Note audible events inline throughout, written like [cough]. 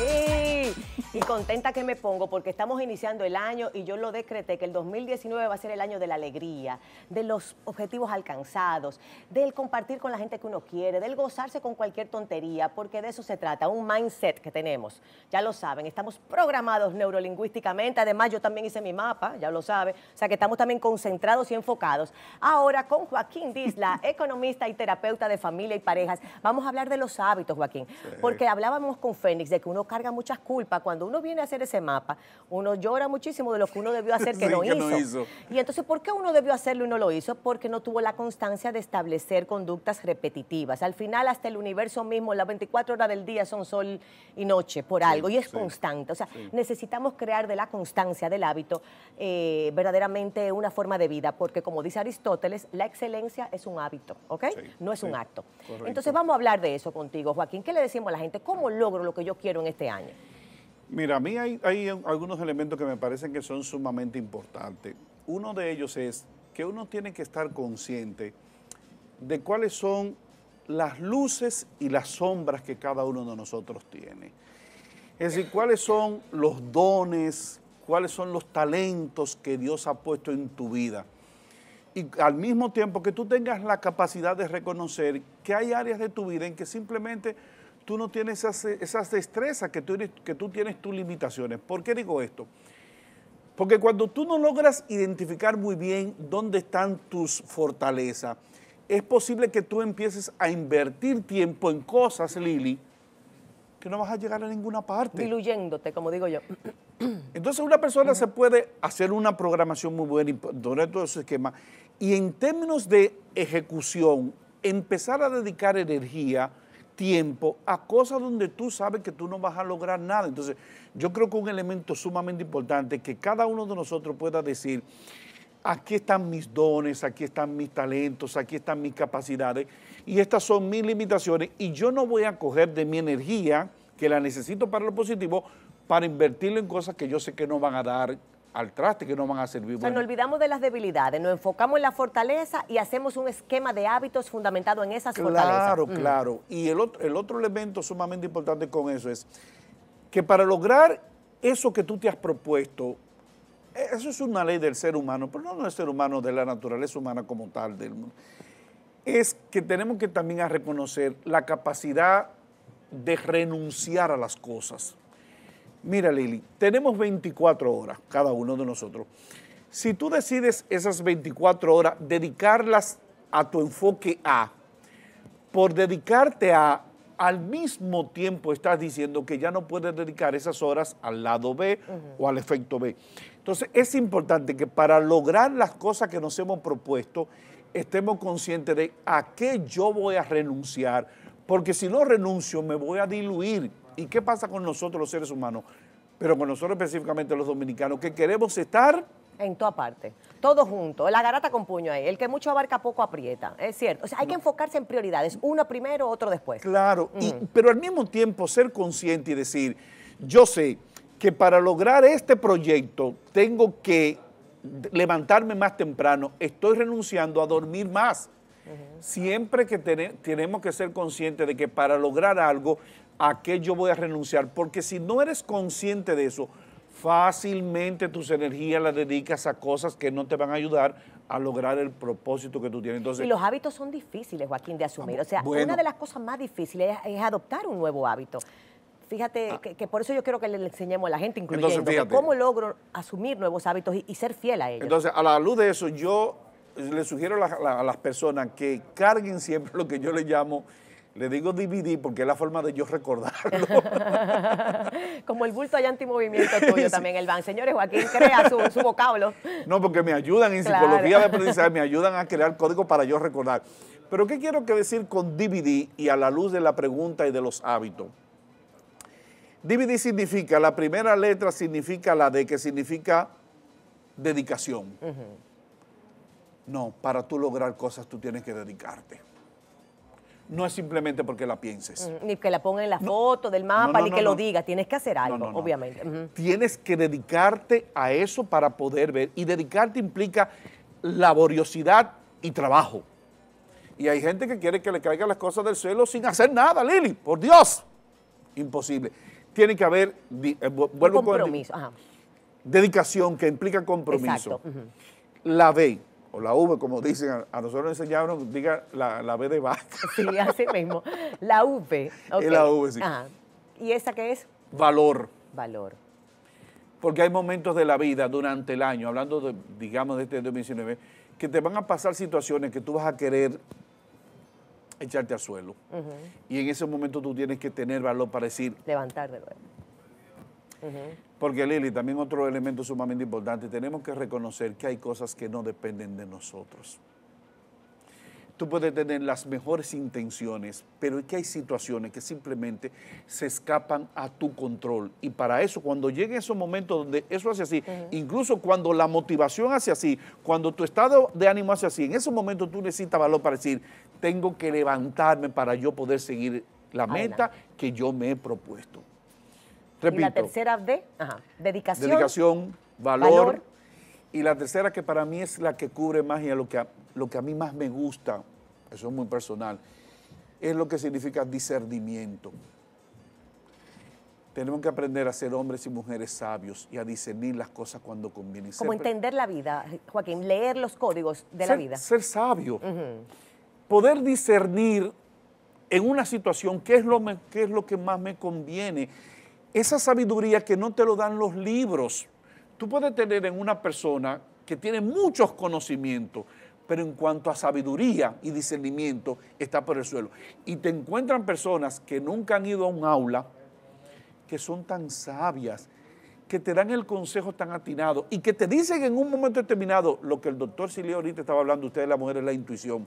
Hey. Y contenta que me pongo porque estamos iniciando el año y yo lo decreté que el 2019 va a ser el año de la alegría, de los objetivos alcanzados, del compartir con la gente que uno quiere, del gozarse con cualquier tontería, porque de eso se trata, un mindset que tenemos. Ya lo saben, estamos programados neurolingüísticamente, además yo también hice mi mapa, ya lo saben, o sea que estamos también concentrados y enfocados. Ahora con Joaquín Disla, [laughs] economista y terapeuta de familia y parejas, vamos a hablar de los hábitos, Joaquín, porque hablábamos con Fénix de que uno carga muchas culpas cuando uno viene a hacer ese mapa, uno llora muchísimo de lo que uno debió hacer que, [laughs] no, hizo. Y entonces, ¿por qué uno debió hacerlo y no lo hizo? Porque no tuvo la constancia de establecer conductas repetitivas. Al final, hasta el universo mismo, las 24 horas del día son sol y noche por algo, y es constante. O sea, necesitamos crear de la constancia, del hábito, eh, verdaderamente una forma de vida, porque como dice Aristóteles, la excelencia es un hábito, ¿ok? no es un acto. Entonces, vamos a hablar de eso contigo, Joaquín. ¿Qué le decimos a la gente? ¿Cómo logro lo que yo quiero en este año? Mira, a mí hay, algunos elementos que me parecen que son sumamente importantes. Uno de ellos es que uno tiene que estar consciente de cuáles son las luces y las sombras que cada uno de nosotros tiene. Es decir, cuáles son los dones, cuáles son los talentos que Dios ha puesto en tu vida. Y al mismo tiempo que tú tengas la capacidad de reconocer que hay áreas de tu vida en que simplemente tú no tienes esas, destrezas, que tú, tienes tus limitaciones. ¿Por qué digo esto? Porque cuando tú no logras identificar muy bien dónde están tus fortalezas, es posible que tú empieces a invertir tiempo en cosas, Lili, que no vas a llegar a ninguna parte. Diluyéndote, como digo yo. [clears throat] Entonces una persona se puede hacer una programación muy buena y poner todo ese esquema. Y en términos de ejecución, empezar a dedicar energía tiempo a cosas donde tú sabes que tú no vas a lograr nada. Entonces, yo creo que un elemento sumamente importante es que cada uno de nosotros pueda decir, aquí están mis dones, aquí están mis talentos, aquí están mis capacidades y estas son mis limitaciones y yo no voy a coger de mi energía que la necesito para lo positivo para invertirlo en cosas que yo sé que no van a dar al traste que no van a servir. O sea, nos olvidamos de las debilidades, nos enfocamos en la fortaleza y hacemos un esquema de hábitos fundamentado en esas fortalezas. Claro, mm. claro. Y el otro, el otro elemento sumamente importante con eso es que para lograr eso que tú te has propuesto, e-, eso es una ley del ser humano, pero no del ser humano, de la naturaleza humana como tal del mundo, es que tenemos que también reconocer la capacidad de renunciar a las cosas. Mira, Lili, tenemos 24 horas cada uno de nosotros. Si tú decides esas 24 horas dedicarlas a tu enfoque A, por dedicarte a, al mismo tiempo estás diciendo que ya no puedes dedicar esas horas al lado B o al efecto B. Entonces es importante que para lograr las cosas que nos hemos propuesto, estemos conscientes de a qué yo voy a renunciar, porque si no renuncio me voy a diluir ¿Y qué pasa con nosotros los seres humanos? Pero con nosotros específicamente los dominicanos, que queremos estar... En toda parte, todos juntos, la garata con puño ahí, el que mucho abarca poco aprieta, es cierto. O sea, hay que enfocarse en prioridades, uno primero, otro después. Claro, pero al mismo tiempo ser consciente y decir, yo sé que para lograr este proyecto tengo que levantarme más temprano, estoy renunciando a dormir más. Siempre que tenemos que ser conscientes de que para lograr algo a qué yo voy a renunciar, porque si no eres consciente de eso, fácilmente tus energías las dedicas a cosas que no te van a ayudar a lograr el propósito que tú tienes. Entonces, y los hábitos son difíciles, Joaquín, de asumir. Ah, o sea, una de las cosas más difíciles es, adoptar un nuevo hábito. Fíjate ah. que, por eso yo quiero que le enseñemos a la gente, incluyendo cómo logro asumir nuevos hábitos y, ser fiel a ellos. Entonces, a la luz de eso, yo le sugiero a, a las personas que carguen siempre lo que yo le llamo le digo DVD porque es la forma de yo recordarlo. [laughs] Como el bulto de antimovimiento tuyo [laughs] también, el van. Señores, Joaquín crea su, vocablo. No, porque me ayudan en psicología de aprendizaje, me ayudan a crear código para yo recordar. Pero ¿qué quiero que decir con DVD y a la luz de la pregunta y de los hábitos? DVD significa, la primera letra significa la de que significa dedicación. No, para tú lograr cosas tú tienes que dedicarte no es simplemente porque la pienses. Ni que la ponga en la foto del mapa, ni que lo diga. Tienes que hacer algo, obviamente. Tienes que dedicarte a eso para poder ver. Y dedicarte implica laboriosidad y trabajo. Y hay gente que quiere que le caigan las cosas del suelo sin hacer nada, Lili. Por Dios. Imposible. Tiene que haber, eh, vuelvo Con, Compromiso. Dedicación que implica compromiso. Exacto. La ve o la V, como dicen, a nosotros nos enseñaron, diga la, la, B de vaca. [laughs] Sí, así mismo. La V. Es la V, sí. ¿Y esa qué es? Valor. Valor. Porque hay momentos de la vida durante el año, hablando, digamos, de este 2019, que te van a pasar situaciones que tú vas a querer echarte al suelo. Y en ese momento tú tienes que tener valor para decir... Levantar de nuevo. Porque Lili, también otro elemento sumamente importante, tenemos que reconocer que hay cosas que no dependen de nosotros. Tú puedes tener las mejores intenciones, pero es que hay situaciones que simplemente se escapan a tu control. Y para eso, cuando llegue ese momento donde eso hace así, incluso cuando la motivación hace así, cuando tu estado de ánimo hace así, en ese momento tú necesitas valor para decir, tengo que levantarme para yo poder seguir la meta que yo me he propuesto y la tercera D, dedicación. Dedicación, valor, Y la tercera que para mí es la que cubre más y a lo que a, mí más me gusta, eso es muy personal, es lo que significa discernimiento. Tenemos que aprender a ser hombres y mujeres sabios y a discernir las cosas cuando conviene. Como entender la vida, Joaquín, leer los códigos de la vida. Ser sabio. Poder discernir en una situación qué es lo, qué es lo que más me conviene esa sabiduría que no te lo dan los libros. Tú puedes tener en una persona que tiene muchos conocimientos, pero en cuanto a sabiduría y discernimiento está por el suelo. Y te encuentran personas que nunca han ido a un aula, que son tan sabias, que te dan el consejo tan atinado y que te dicen en un momento determinado lo que el doctor Silio ahorita estaba hablando, ustedes mujer es la intuición,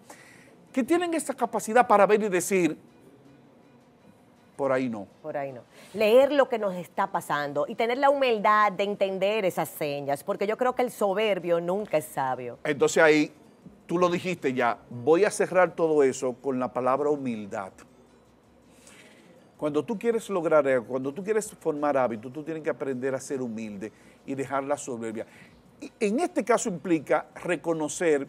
que tienen esa capacidad para ver y decir, por ahí no. Por ahí no. Leer lo que nos está pasando y tener la humildad de entender esas señas, porque yo creo que el soberbio nunca es sabio. Entonces ahí, tú lo dijiste ya, voy a cerrar todo eso con la palabra humildad. Cuando tú quieres lograr algo, cuando tú quieres formar hábitos, tú tienes que aprender a ser humilde y dejar la soberbia. en este caso implica reconocer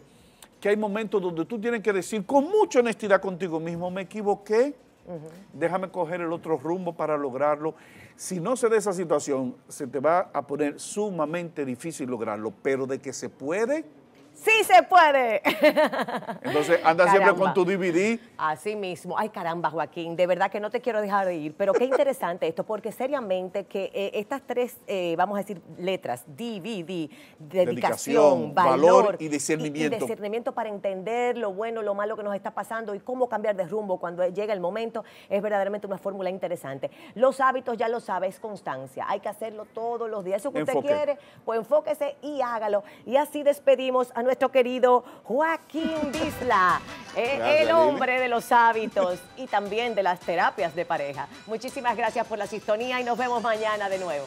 que hay momentos donde tú tienes que decir con mucha honestidad contigo mismo, me equivoqué, Déjame coger el otro rumbo para lograrlo. Si no se da esa situación, se te va a poner sumamente difícil lograrlo, pero de que se puede, sí se puede. Entonces, anda siempre con tu DVD. Así mismo. Ay, caramba, Joaquín, de verdad que no te quiero dejar de ir, pero qué interesante esto, porque seriamente que eh, estas tres, eh, vamos a decir, letras, DVD, dedicación, valor, y discernimiento. discernimiento para entender lo bueno, lo malo que nos está pasando y cómo cambiar de rumbo cuando llega el momento, es verdaderamente una fórmula interesante. Los hábitos, ya lo sabes, es constancia. Hay que hacerlo todos los días. Eso que usted quiere, pues enfóquese y hágalo. Y así despedimos a nuestro querido Joaquín Bisla, eh, el hombre de los hábitos y también de las terapias de pareja. Muchísimas gracias por la sintonía y nos vemos mañana de nuevo.